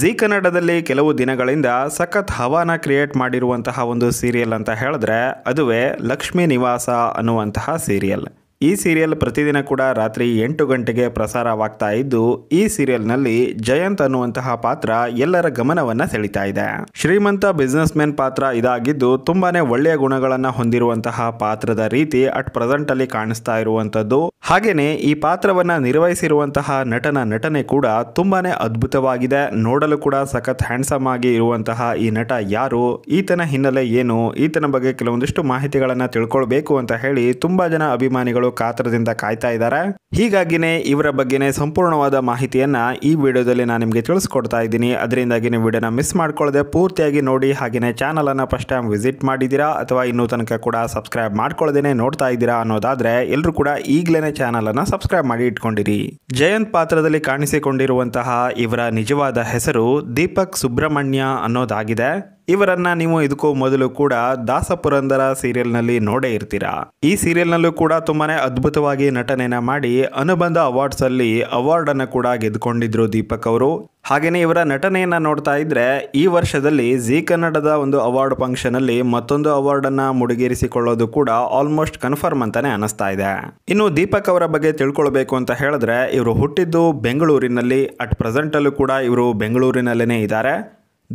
Zee ಕನ್ನಡದಲ್ಲಿ ಕೆಲವು ದಿನಗಳಿಂದ ಸಖತ್ ಹವಾನ ಕ್ರಿಯೇಟ್ ಮಾಡಿರುವಂತಹ ಒಂದು ಸೀರಿಯಲ್ ಅಂತ ಹೇಳಿದ್ರೆ ಅದುವೇ ಲಕ್ಷ್ಮೀ ನಿವಾಸ ಅನ್ನುವಂತಹ ಸೀರಿಯಲ್ ಈ ಸೀರಿಯಲ್ ಪ್ರತಿದಿನ ಕೂಡ ರಾತ್ರಿ ಎಂಟು ಗಂಟೆಗೆ ಪ್ರಸಾರವಾಗ್ತಾ ಇದ್ದು ಈ ಸೀರಿಯಲ್ನಲ್ಲಿ ಜಯಂತ್ ಅನ್ನುವಂತಹ ಪಾತ್ರ ಎಲ್ಲರ ಗಮನವನ್ನ ಸೆಳೀತಾ ಇದೆ ಶ್ರೀಮಂತ ಬಿಸ್ನೆಸ್ ಮ್ಯಾನ್ ಪಾತ್ರ ಇದಾಗಿದ್ದು ತುಂಬಾನೇ ಒಳ್ಳೆಯ ಗುಣಗಳನ್ನ ಹೊಂದಿರುವಂತಹ ಪಾತ್ರದ ರೀತಿ ಅಟ್ ಪ್ರೆಸೆಂಟ್ ಅಲ್ಲಿ ಕಾಣಿಸ್ತಾ ಇರುವಂತದ್ದು ಹಾಗೇನೆ ಈ ಪಾತ್ರವನ್ನ ನಿರ್ವಹಿಸಿರುವಂತಹ ನಟನ ನಟನೆ ಕೂಡ ತುಂಬಾನೇ ಅದ್ಭುತವಾಗಿದೆ ನೋಡಲು ಕೂಡ ಸಖತ್ ಹ್ಯಾಂಡ್ಸಮ್ ಆಗಿ ಇರುವಂತಹ ಈ ನಟ ಯಾರು ಈತನ ಹಿನ್ನೆಲೆ ಏನು ಈತನ ಬಗ್ಗೆ ಕೆಲವೊಂದಿಷ್ಟು ಮಾಹಿತಿಗಳನ್ನ ತಿಳ್ಕೊಳ್ಬೇಕು ಅಂತ ಹೇಳಿ ತುಂಬಾ ಜನ ಅಭಿಮಾನಿಗಳು ಕಾತರದಿಂದ ಕಾಯ್ತಾ ಇದ್ದಾರೆ ಹೀಗಾಗಿನೇ ಇವರ ಬಗ್ಗೆನೇ ಸಂಪೂರ್ಣವಾದ ಮಾಹಿತಿಯನ್ನ ಈ ವಿಡಿಯೋದಲ್ಲಿ ನಾನು ನಿಮಗೆ ತಿಳಿಸ್ಕೊಡ್ತಾ ಇದ್ದೀನಿ ಅದರಿಂದಾಗಿ ನೀವು ವಿಡಿಯೋನ ಮಿಸ್ ಮಾಡ್ಕೊಳ್ಳದೆ ಪೂರ್ತಿಯಾಗಿ ನೋಡಿ ಹಾಗೆಯೇ ಚಾನಲನ್ನು ಫಸ್ಟ್ ಟೈಮ್ ವಿಸಿಟ್ ಮಾಡಿದ್ದೀರಾ ಅಥವಾ ಇನ್ನೂ ತನಕ ಕೂಡ ಸಬ್ಸ್ಕ್ರೈಬ್ ಮಾಡ್ಕೊಳ್ಳದೇನೆ ನೋಡ್ತಾ ಇದ್ದೀರಾ ಅನ್ನೋದಾದ್ರೆ ಎಲ್ಲರೂ ಕೂಡ ಚಾನಲ್ ಚಾನಲನ್ನು ಸಬ್ಸ್ಕ್ರೈಬ್ ಮಾಡಿ ಇಟ್ಕೊಂಡಿರಿ ಜಯಂತ್ ಪಾತ್ರದಲ್ಲಿ ಕಾಣಿಸಿಕೊಂಡಿರುವಂತಹ ಇವರ ನಿಜವಾದ ಹೆಸರು ದೀಪಕ್ ಸುಬ್ರಹ್ಮಣ್ಯ ಅನ್ನೋದಾಗಿದೆ ಇವರನ್ನ ನೀವು ಇದಕ್ಕೂ ಮೊದಲು ಕೂಡ ದಾಸಪುರಂದರ ಸೀರಿಯಲ್ನಲ್ಲಿ ನೋಡೇ ಇರ್ತೀರಾ ಈ ಸೀರಿಯಲ್ನಲ್ಲೂ ಕೂಡ ತುಂಬಾನೇ ಅದ್ಭುತವಾಗಿ ನಟನೆಯನ್ನ ಮಾಡಿ ಅನುಬಂಧ ಅವಾರ್ಡ್ಸ್ ಅಲ್ಲಿ ಅವಾರ್ಡ್ ಅನ್ನು ಕೂಡ ಗೆದ್ದುಕೊಂಡಿದ್ರು ದೀಪಕ್ ಅವರು ಹಾಗೆಯೇ ಇವರ ನಟನೆಯನ್ನ ನೋಡ್ತಾ ಇದ್ರೆ ಈ ವರ್ಷದಲ್ಲಿ ಜಿ ಕನ್ನಡದ ಒಂದು ಅವಾರ್ಡ್ ಫಂಕ್ಷನ್ ಅಲ್ಲಿ ಮತ್ತೊಂದು ಅವಾರ್ಡ್ ಅನ್ನ ಮುಡಿಗೇರಿಸಿಕೊಳ್ಳೋದು ಕೂಡ ಆಲ್ಮೋಸ್ಟ್ ಕನ್ಫರ್ಮ್ ಅಂತಾನೆ ಅನಿಸ್ತಾ ಇದೆ ಇನ್ನು ದೀಪಕ್ ಅವರ ಬಗ್ಗೆ ತಿಳ್ಕೊಳ್ಬೇಕು ಅಂತ ಹೇಳಿದ್ರೆ ಇವರು ಹುಟ್ಟಿದ್ದು ಬೆಂಗಳೂರಿನಲ್ಲಿ ಅಟ್ ಪ್ರೆಸೆಂಟ್ ಅಲ್ಲೂ ಕೂಡ ಇವರು ಬೆಂಗಳೂರಿನಲ್ಲೇನೆ ಇದ್ದಾರೆ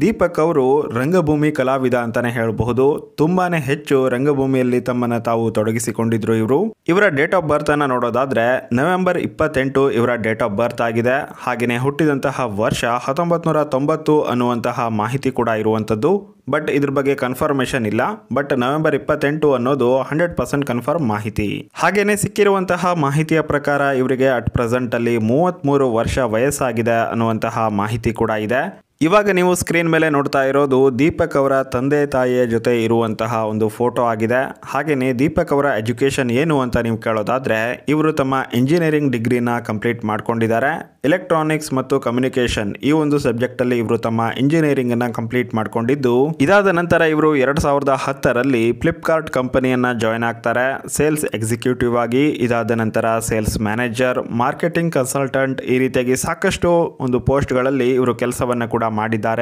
ದೀಪಕ್ ಅವರು ರಂಗಭೂಮಿ ಕಲಾವಿದ ಅಂತಾನೆ ಹೇಳಬಹುದು ತುಂಬಾನೇ ಹೆಚ್ಚು ರಂಗಭೂಮಿಯಲ್ಲಿ ತಮ್ಮನ್ನ ತಾವು ತೊಡಗಿಸಿಕೊಂಡಿದ್ರು ಇವರು ಇವರ ಡೇಟ್ ಆಫ್ ಬರ್ತ್ ಅನ್ನ ನೋಡೋದಾದ್ರೆ ನವೆಂಬರ್ ಇಪ್ಪತ್ತೆಂಟು ಇವರ ಡೇಟ್ ಆಫ್ ಬರ್ತ್ ಆಗಿದೆ ಹಾಗೆಯೇ ಹುಟ್ಟಿದಂತಹ ವರ್ಷ ಹತ್ತೊಂಬತ್ ನೂರ ತೊಂಬತ್ತು ಅನ್ನುವಂತಹ ಮಾಹಿತಿ ಕೂಡ ಇರುವಂತದ್ದು ಬಟ್ ಇದ್ರ ಬಗ್ಗೆ ಕನ್ಫರ್ಮೇಶನ್ ಇಲ್ಲ ಬಟ್ ನವೆಂಬರ್ ಇಪ್ಪತ್ತೆಂಟು ಅನ್ನೋದು ಹಂಡ್ರೆಡ್ ಪರ್ಸೆಂಟ್ ಕನ್ಫರ್ಮ್ ಮಾಹಿತಿ ಹಾಗೇನೆ ಸಿಕ್ಕಿರುವಂತಹ ಮಾಹಿತಿಯ ಪ್ರಕಾರ ಇವರಿಗೆ ಅಟ್ ಪ್ರೆಸೆಂಟ್ ಅಲ್ಲಿ ಮೂವತ್ತ್ ವರ್ಷ ವಯಸ್ಸಾಗಿದೆ ಅನ್ನುವಂತಹ ಮಾಹಿತಿ ಕೂಡ ಇದೆ ಇವಾಗ ನೀವು ಸ್ಕ್ರೀನ್ ಮೇಲೆ ನೋಡ್ತಾ ಇರೋದು ದೀಪಕ್ ಅವರ ತಂದೆ ತಾಯಿಯ ಜೊತೆ ಇರುವಂತಹ ಒಂದು ಫೋಟೋ ಆಗಿದೆ ಹಾಗೆಯೇ ದೀಪಕ್ ಅವರ ಎಜುಕೇಷನ್ ಏನು ಅಂತ ನೀವು ಕೇಳೋದಾದರೆ ಇವರು ತಮ್ಮ ಇಂಜಿನಿಯರಿಂಗ್ ಡಿಗ್ರಿನ ಕಂಪ್ಲೀಟ್ ಮಾಡ್ಕೊಂಡಿದ್ದಾರೆ ಎಲೆಕ್ಟ್ರಾನಿಕ್ಸ್ ಮತ್ತು ಕಮ್ಯುನಿಕೇಷನ್ ಈ ಒಂದು ಸಬ್ಜೆಕ್ಟಲ್ಲಿ ಇವರು ತಮ್ಮ ಇಂಜಿನಿಯರಿಂಗ್ ಅನ್ನ ಕಂಪ್ಲೀಟ್ ಮಾಡಿಕೊಂಡಿದ್ದು ಇದಾದ ನಂತರ ಇವರು ಎರಡು ಸಾವಿರದ ಹತ್ತರಲ್ಲಿ ಫ್ಲಿಪ್ಕಾರ್ಟ್ ಕಂಪನಿಯನ್ನು ಜಾಯ್ನ್ ಆಗ್ತಾರೆ ಸೇಲ್ಸ್ ಎಕ್ಸಿಕ್ಯೂಟಿವ್ ಆಗಿ ಇದಾದ ನಂತರ ಸೇಲ್ಸ್ ಮ್ಯಾನೇಜರ್ ಮಾರ್ಕೆಟಿಂಗ್ ಕನ್ಸಲ್ಟೆಂಟ್ ಈ ರೀತಿಯಾಗಿ ಸಾಕಷ್ಟು ಒಂದು ಪೋಸ್ಟ್ಗಳಲ್ಲಿ ಇವರು ಕೆಲಸವನ್ನು ಕೂಡ ಮಾಡಿದ್ದಾರೆ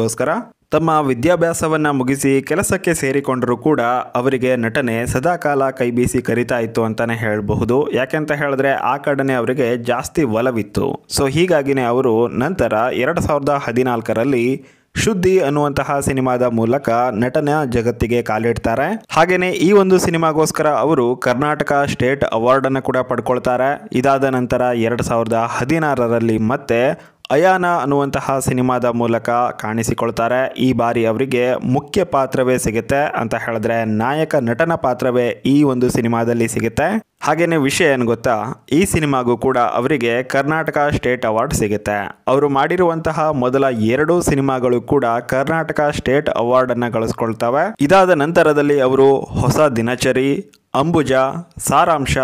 ಗೋಸ್ಕರ ತಮ್ಮ ವಿದ್ಯಾಭ್ಯಾಸವನ್ನು ಮುಗಿಸಿ ಕೆಲಸಕ್ಕೆ ಸೇರಿಕೊಂಡರೂ ಕೂಡ ಅವರಿಗೆ ನಟನೆ ಸದಾಕಾಲ ಕೈ ಬೀಸಿ ಕರಿತಾ ಇತ್ತು ಅಂತಲೇ ಹೇಳಬಹುದು ಯಾಕೆಂತ ಹೇಳಿದ್ರೆ ಆ ಕಡನೆ ಅವರಿಗೆ ಜಾಸ್ತಿ ಒಲವಿತ್ತು ಸೊ ಹೀಗಾಗಿನೇ ಅವರು ನಂತರ ಎರಡು ಸಾವಿರದ ಹದಿನಾಲ್ಕರಲ್ಲಿ ಶುದ್ಧಿ ಅನ್ನುವಂತಹ ಸಿನಿಮಾದ ಮೂಲಕ ನಟನ ಜಗತ್ತಿಗೆ ಕಾಲಿಡ್ತಾರೆ ಹಾಗೆಯೇ ಈ ಒಂದು ಸಿನಿಮಾಗೋಸ್ಕರ ಅವರು ಕರ್ನಾಟಕ ಸ್ಟೇಟ್ ಅವಾರ್ಡ್ ಅನ್ನು ಕೂಡ ಪಡ್ಕೊಳ್ತಾರೆ ಇದಾದ ನಂತರ ಎರಡು ಸಾವಿರದ ಹದಿನಾರರಲ್ಲಿ ಮತ್ತೆ ಅಯಾನ ಅನ್ನುವಂತಹ ಸಿನಿಮಾದ ಮೂಲಕ ಕಾಣಿಸಿಕೊಳ್ತಾರೆ ಈ ಬಾರಿ ಅವರಿಗೆ ಮುಖ್ಯ ಪಾತ್ರವೇ ಸಿಗುತ್ತೆ ಅಂತ ಹೇಳಿದ್ರೆ ನಾಯಕ ನಟನ ಪಾತ್ರವೇ ಈ ಒಂದು ಸಿನಿಮಾದಲ್ಲಿ ಸಿಗುತ್ತೆ ಹಾಗೆಯೇ ವಿಷಯ ಏನು ಗೊತ್ತಾ ಈ ಸಿನಿಮಾಗೂ ಕೂಡ ಅವರಿಗೆ ಕರ್ನಾಟಕ ಸ್ಟೇಟ್ ಅವಾರ್ಡ್ ಸಿಗುತ್ತೆ ಅವರು ಮಾಡಿರುವಂತಹ ಮೊದಲ ಎರಡು ಸಿನಿಮಾಗಳು ಕೂಡ ಕರ್ನಾಟಕ ಸ್ಟೇಟ್ ಅವಾರ್ಡನ್ನು ಗಳಿಸ್ಕೊಳ್ತವೆ ಇದಾದ ನಂತರದಲ್ಲಿ ಅವರು ಹೊಸ ದಿನಚರಿ ಅಂಬುಜ ಸಾರಾಂಶ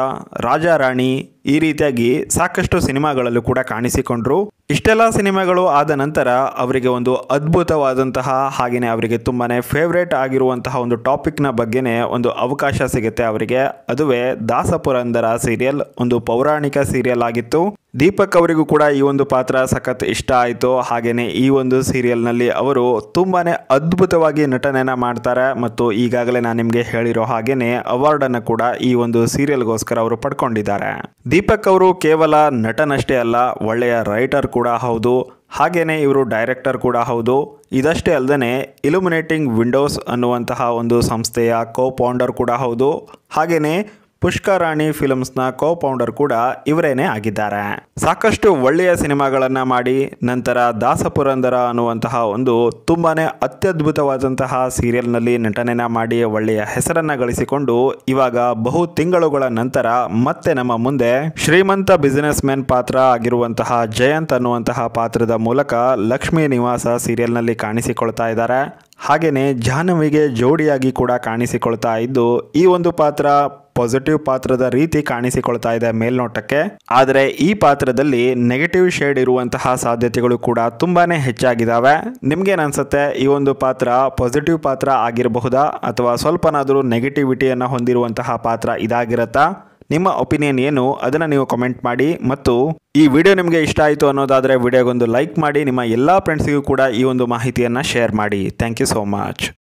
ರಾಜಾರಾಣಿ ಈ ರೀತಿಯಾಗಿ ಸಾಕಷ್ಟು ಸಿನಿಮಾಗಳಲ್ಲೂ ಕೂಡ ಕಾಣಿಸಿಕೊಂಡ್ರು ಇಷ್ಟೆಲ್ಲ ಸಿನಿಮಾಗಳು ಆದ ನಂತರ ಅವರಿಗೆ ಒಂದು ಅದ್ಭುತವಾದಂತಹ ಹಾಗೆಯೇ ಅವರಿಗೆ ತುಂಬಾ ಫೇವ್ರೇಟ್ ಆಗಿರುವಂತಹ ಒಂದು ಟಾಪಿಕ್ನ ಬಗ್ಗೆನೇ ಒಂದು ಅವಕಾಶ ಸಿಗುತ್ತೆ ಅವರಿಗೆ ಅದುವೇ ದಾಸಪುರಂದರ ಸೀರಿಯಲ್ ಒಂದು ಪೌರಾಣಿಕ ಸೀರಿಯಲ್ ಆಗಿತ್ತು ದೀಪಕ್ ಅವರಿಗೂ ಕೂಡ ಈ ಒಂದು ಪಾತ್ರ ಸಖತ್ ಇಷ್ಟ ಆಯಿತು ಹಾಗೆಯೇ ಈ ಒಂದು ಸೀರಿಯಲ್ನಲ್ಲಿ ಅವರು ತುಂಬಾ ಅದ್ಭುತವಾಗಿ ನಟನೆಯನ್ನು ಮಾಡ್ತಾರೆ ಮತ್ತು ಈಗಾಗಲೇ ನಾನು ನಿಮಗೆ ಹೇಳಿರೋ ಹಾಗೆಯೇ ಅವಾರ್ಡನ್ನು ಕೂಡ ಈ ಒಂದು ಸೀರಿಯಲ್ಗೋಸ್ಕರ ಅವರು ಪಡ್ಕೊಂಡಿದ್ದಾರೆ ದೀಪಕ್ ಅವರು ಕೇವಲ ನಟನಷ್ಟೇ ಅಲ್ಲ ಒಳ್ಳೆಯ ರೈಟರ್ ಕೂಡ ಹೌದು ಹಾಗೆಯೇ ಇವರು ಡೈರೆಕ್ಟರ್ ಕೂಡ ಹೌದು ಇದಷ್ಟೇ ಅಲ್ಲದೆ ಇಲುಮಿನೇಟಿಂಗ್ ವಿಂಡೋಸ್ ಅನ್ನುವಂತಹ ಒಂದು ಸಂಸ್ಥೆಯ ಕೋಪೌಂಡರ್ ಕೂಡ ಹೌದು ಹಾಗೆಯೇ ಪುಷ್ಕರಾಣಿ ಫಿಲ್ಮ್ಸ್ನ ಕೋ ಪೌಂಡರ್ ಕೂಡ ಇವರೇನೇ ಆಗಿದ್ದಾರೆ ಸಾಕಷ್ಟು ಒಳ್ಳೆಯ ಸಿನಿಮಾಗಳನ್ನು ಮಾಡಿ ನಂತರ ದಾಸಪುರಂದರ ಅನ್ನುವಂತಹ ಒಂದು ತುಂಬಾನೇ ಅತ್ಯದ್ಭುತವಾದಂತಹ ಸೀರಿಯಲ್ನಲ್ಲಿ ನಟನೆನ ಮಾಡಿ ಒಳ್ಳೆಯ ಹೆಸರನ್ನ ಗಳಿಸಿಕೊಂಡು ಇವಾಗ ಬಹು ತಿಂಗಳುಗಳ ನಂತರ ಮತ್ತೆ ನಮ್ಮ ಮುಂದೆ ಶ್ರೀಮಂತ ಬಿಸಿನೆಸ್ ಮ್ಯಾನ್ ಪಾತ್ರ ಆಗಿರುವಂತಹ ಜಯಂತ್ ಅನ್ನುವಂತಹ ಪಾತ್ರದ ಮೂಲಕ ಲಕ್ಷ್ಮೀ ನಿವಾಸ ಸೀರಿಯಲ್ನಲ್ಲಿ ಕಾಣಿಸಿಕೊಳ್ತಾ ಇದ್ದಾರೆ ಹಾಗೆಯೇ ಜಾಹ್ನವಿಗೆ ಜೋಡಿಯಾಗಿ ಕೂಡ ಕಾಣಿಸಿಕೊಳ್ತಾ ಇದ್ದು ಈ ಒಂದು ಪಾತ್ರ ಪಾಸಿಟಿವ್ ಪಾತ್ರದ ರೀತಿ ಕಾಣಿಸಿಕೊಳ್ತಾ ಇದೆ ಮೇಲ್ನೋಟಕ್ಕೆ ಆದರೆ ಈ ಪಾತ್ರದಲ್ಲಿ ನೆಗೆಟಿವ್ ಶೇಡ್ ಇರುವಂತಹ ಸಾಧ್ಯತೆಗಳು ಕೂಡ ತುಂಬಾನೇ ಹೆಚ್ಚಾಗಿದ್ದಾವೆ ಅನ್ಸುತ್ತೆ ಈ ಒಂದು ಪಾತ್ರ ಪಾಸಿಟಿವ್ ಪಾತ್ರ ಆಗಿರಬಹುದಾ ಅಥವಾ ಸ್ವಲ್ಪನಾದರೂ ನೆಗೆಟಿವಿಟಿಯನ್ನು ಹೊಂದಿರುವಂತಹ ಪಾತ್ರ ಇದಾಗಿರುತ್ತಾ ನಿಮ್ಮ ಒಪಿನಿಯನ್ ಏನು ಅದನ್ನು ನೀವು ಕಮೆಂಟ್ ಮಾಡಿ ಮತ್ತು ಈ ವಿಡಿಯೋ ನಿಮಗೆ ಇಷ್ಟ ಆಯಿತು ಅನ್ನೋದಾದರೆ ವಿಡಿಯೋಗೊಂದು ಲೈಕ್ ಮಾಡಿ ನಿಮ್ಮ ಎಲ್ಲ ಫ್ರೆಂಡ್ಸಿಗೂ ಕೂಡ ಈ ಒಂದು ಮಾಹಿತಿಯನ್ನು ಶೇರ್ ಮಾಡಿ ಥ್ಯಾಂಕ್ ಯು ಸೋ ಮಚ್